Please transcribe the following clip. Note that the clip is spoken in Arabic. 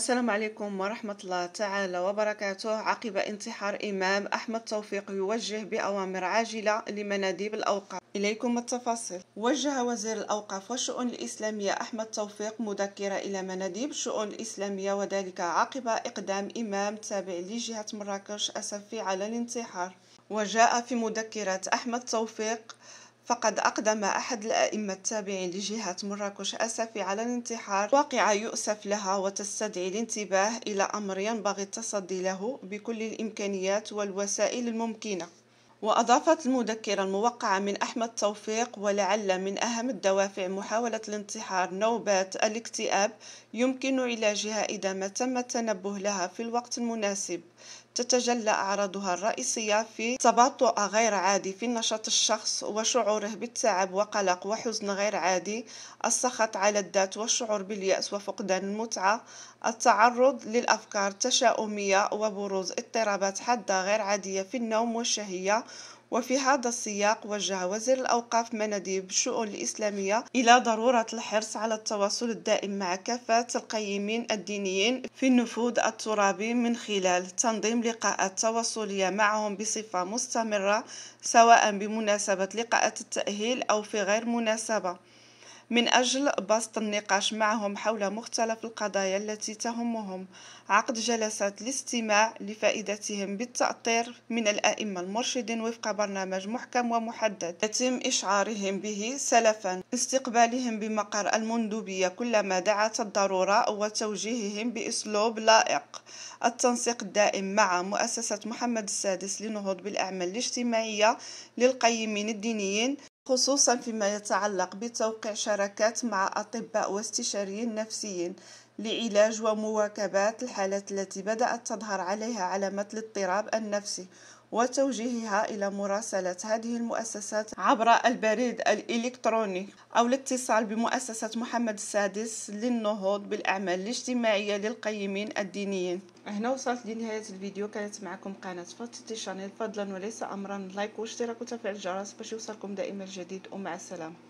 السلام عليكم ورحمة الله تعالى وبركاته عقب انتحار إمام أحمد توفيق يوجه بأوامر عاجلة لمناديب الأوقاف إليكم التفاصيل وجه وزير الأوقاف والشؤون الإسلامية أحمد توفيق مذكرة إلى مناديب الشؤون الإسلامية وذلك عقب إقدام إمام تابع لجهة مراكش أسفي على الانتحار وجاء في مذكرة أحمد توفيق فقد أقدم أحد الأئمة التابعين لجهة مراكش أسفي على الانتحار واقعة يؤسف لها وتستدعي الانتباه إلى أمر ينبغي التصدي له بكل الإمكانيات والوسائل الممكنة وأضافت المذكرة الموقعة من أحمد توفيق ولعل من أهم الدوافع محاولة الانتحار نوبات الاكتئاب يمكن علاجها إذا ما تم التنبه لها في الوقت المناسب تتجلى أعراضها الرئيسية في تباطؤ غير عادي في نشاط الشخص وشعوره بالتعب وقلق وحزن غير عادي السخط على الذات والشعور باليأس وفقدان المتعة التعرض للأفكار التشاؤمية وبروز اضطرابات حادة غير عادية في النوم والشهية وفي هذا السياق وجه وزير الأوقاف مناديب الشؤون الإسلامية إلى ضرورة الحرص على التواصل الدائم مع كافة القيمين الدينيين في النفوذ الترابي من خلال تنظيم لقاءات تواصلية معهم بصفة مستمرة سواء بمناسبة لقاءات التأهيل أو في غير مناسبة من أجل بسط النقاش معهم حول مختلف القضايا التي تهمهم عقد جلسات الاستماع لفائدتهم بالتأطير من الأئمة المرشدين وفق برنامج محكم ومحدد يتم إشعارهم به سلفا استقبالهم بمقر المندوبية كلما دعت الضرورة وتوجيههم بأسلوب لائق التنسيق الدائم مع مؤسسة محمد السادس للنهوض بالأعمال الاجتماعية للقيمين الدينيين خصوصا فيما يتعلق بتوقيع شراكات مع أطباء واستشاريين نفسيين لعلاج ومواكبات الحالات التي بدأت تظهر عليها علامات الاضطراب النفسي وتوجيهها إلى مراسلة هذه المؤسسات عبر البريد الإلكتروني أو الاتصال بمؤسسة محمد السادس للنهوض بالأعمال الاجتماعية للقيمين الدينيين هنا وصلت لنهاية الفيديو كانت معكم قناة فتي شانيل فضلا وليس أمرا لايك واشتراك وتفعيل الجرس باش يوصلكم دائما الجديد ومع السلامة